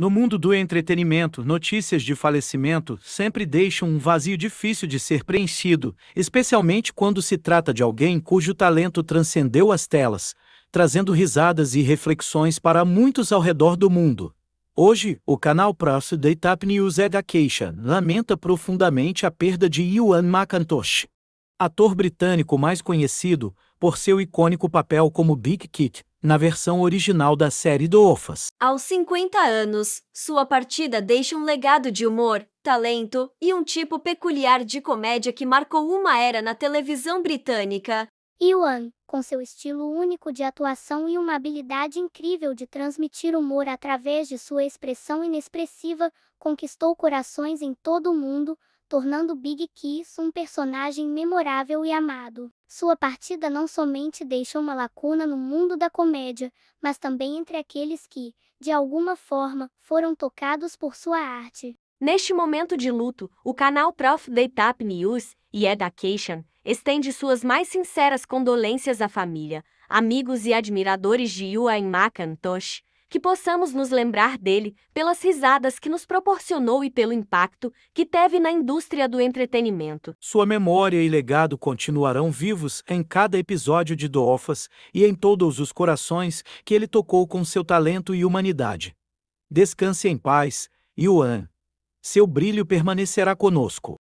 No mundo do entretenimento, notícias de falecimento sempre deixam um vazio difícil de ser preenchido, especialmente quando se trata de alguém cujo talento transcendeu as telas, trazendo risadas e reflexões para muitos ao redor do mundo. Hoje, o canal Próximo da Itap News é Education lamenta profundamente a perda de Ewan McIntosh, ator britânico mais conhecido por seu icônico papel como Big Kit, na versão original da série do OFAS. Aos 50 anos, sua partida deixa um legado de humor, talento e um tipo peculiar de comédia que marcou uma era na televisão britânica. Ewan, com seu estilo único de atuação e uma habilidade incrível de transmitir humor através de sua expressão inexpressiva, conquistou corações em todo o mundo, tornando Big Kiss um personagem memorável e amado. Sua partida não somente deixa uma lacuna no mundo da comédia, mas também entre aqueles que, de alguma forma, foram tocados por sua arte. Neste momento de luto, o canal Prof. Tap News e Education estende suas mais sinceras condolências à família, amigos e admiradores de Yua Macintosh, que possamos nos lembrar dele pelas risadas que nos proporcionou e pelo impacto que teve na indústria do entretenimento. Sua memória e legado continuarão vivos em cada episódio de Doofas e em todos os corações que ele tocou com seu talento e humanidade. Descanse em paz, Yuan. Seu brilho permanecerá conosco.